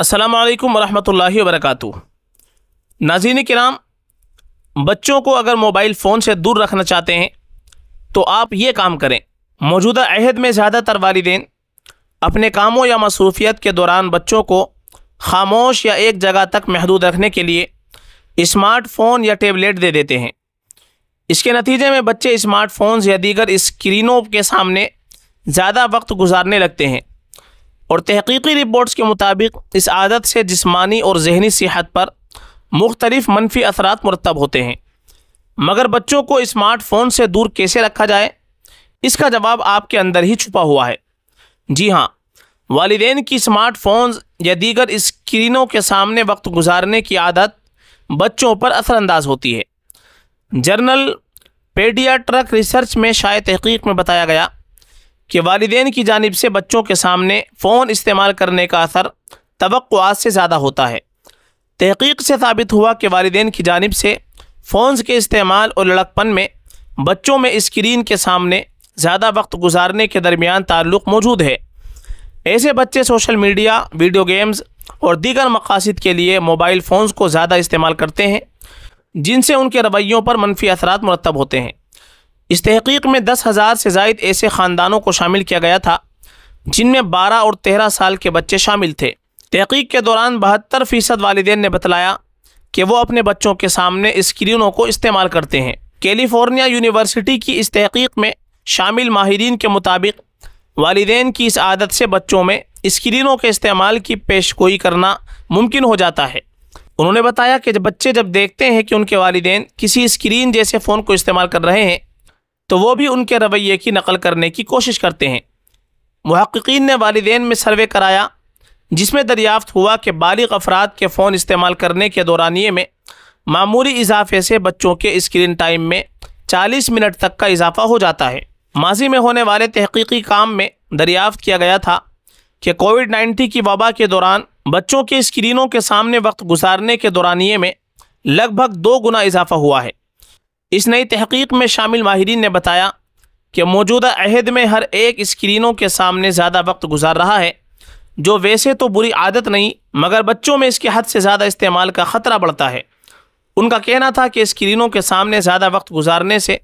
अस्सलाम वालेकुम वरक नाजीन कराम बच्चों को अगर मोबाइल फ़ोन से दूर रखना चाहते हैं तो आप ये काम करें मौजूदा अहद में ज़्यादातर वालदेन अपने कामों या मसरूफियत के दौरान बच्चों को खामोश या एक जगह तक महदूद रखने के लिए स्मार्टफ़ोन या टेबलेट दे देते हैं इसके नतीजे में बच्चे स्मार्टफोन्स या दीगर स्क्रीनों के सामने ज़्यादा वक्त गुजारने लगते हैं और तहकीकी रिपोर्ट्स के मुताबिक इस आदत से जिस्मानी और जहनी सेहत पर मुख्तलिफ मनफी असरात मरतब होते हैं मगर बच्चों को स्मार्टफोन से दूर कैसे रखा जाए इसका जवाब आपके अंदर ही छुपा हुआ है जी हाँ वालदे की स्मार्टफोन्स या दीगर स्क्रीनों के सामने वक्त गुजारने की आदत बच्चों पर असरानंदाज होती है जर्नल पेडिया ट्रक रिसर्च में शायद तहकीक में बताया गया कि वालदे की जानब से बच्चों के सामने फ़ोन इस्तेमाल करने का असर तो से ज़्यादा होता है तहकीक से साबित हुआ कि वालदे की जानब से फ़ोन के इस्तेमाल और लड़कपन में बच्चों में स्क्रीन के सामने ज़्यादा वक्त गुजारने के दरमियान ताल्लुक़ मौजूद है ऐसे बच्चे सोशल मीडिया वीडियो गेम्स और दीगर मकासद के लिए मोबाइल फ़ोन्स को ज़्यादा इस्तेमाल करते हैं जिनसे उनके रवैयों पर मनफी असरा मरतब होते हैं इस तहकीक में दस हज़ार से जायद ऐसे ख़ानदानों को शामिल किया गया था जिनमें बारह और तेरह साल के बच्चे शामिल थे तहकीक के दौरान बहत्तर फ़ीसद वालदेन ने बतलाया कि वो अपने बच्चों के सामने स्क्रीनों को इस्तेमाल करते हैं कैलिफोर्निया यूनिवर्सिटी की इस तहकीक में शामिल माहरीन के मुताबिक वालदेन की इस आदत से बच्चों में स्क्रीनों के इस्तेमाल की पेश गोई करना मुमकिन हो जाता है उन्होंने बताया कि बच्चे जब देखते हैं कि उनके वालदे किसी स्क्रीन जैसे फ़ोन को इस्तेमाल कर रहे हैं तो वो भी उनके रवैये की नकल करने की कोशिश करते हैं महक्कीन ने वालदेन में सर्वे कराया जिसमें दरियाफ्त हुआ कि बालिग अफराद के फ़ोन इस्तेमाल करने के दौरानिए में मामूली इजाफे से बच्चों के स्क्रीन टाइम में 40 मिनट तक का इजाफा हो जाता है माजी में होने वाले तहकीकी काम में दरियाफ्त किया गया था कि कोविड 19 की वबा के दौरान बच्चों के स्क्रीनों के सामने वक्त गुजारने के दौरानिए में लगभग दो गुना इजाफा हुआ है इस नई तहकीक में शामिल माहरीन ने बताया कि मौजूदा अहद में हर एक स्क्रीनों के सामने ज़्यादा वक्त गुजार रहा है जो वैसे तो बुरी आदत नहीं मगर बच्चों में इसके हद से ज़्यादा इस्तेमाल का ख़तरा बढ़ता है उनका कहना था कि स्क्रीनों के सामने ज़्यादा वक्त गुजारने से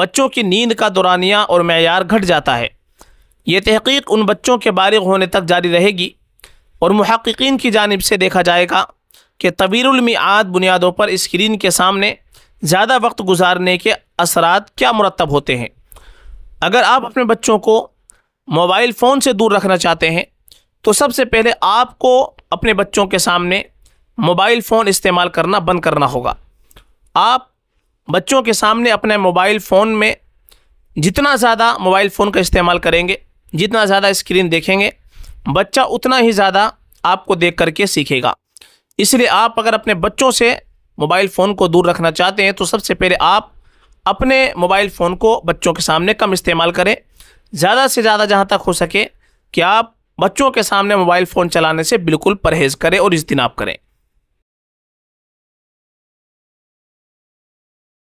बच्चों की नींद का दौरानिया और मैार घट जाता है ये तहकीक उन बच्चों के बारिग होने तक जारी रहेगी और महक्कीन की जानब से देखा जाएगा कि तवीरमियाद बुनियादों पर स्क्रीन के सामने ज़्यादा वक्त गुजारने के असरात क्या मुरतब होते हैं अगर आप अपने बच्चों को मोबाइल फ़ोन से दूर रखना चाहते हैं तो सबसे पहले आपको अपने बच्चों के सामने मोबाइल फ़ोन इस्तेमाल करना बंद करना होगा आप बच्चों के सामने अपने मोबाइल फ़ोन में जितना ज़्यादा मोबाइल फ़ोन का इस्तेमाल करेंगे जितना ज़्यादा स्क्रीन देखेंगे बच्चा उतना ही ज़्यादा आपको देख करके सीखेगा इसलिए आप अगर अपने बच्चों से मोबाइल फ़ोन को दूर रखना चाहते हैं तो सबसे पहले आप अपने मोबाइल फ़ोन को बच्चों के सामने कम इस्तेमाल करें ज़्यादा से ज़्यादा जहाँ तक हो सके कि आप बच्चों के सामने मोबाइल फ़ोन चलाने से बिल्कुल परहेज़ करें और इज्तनाब करें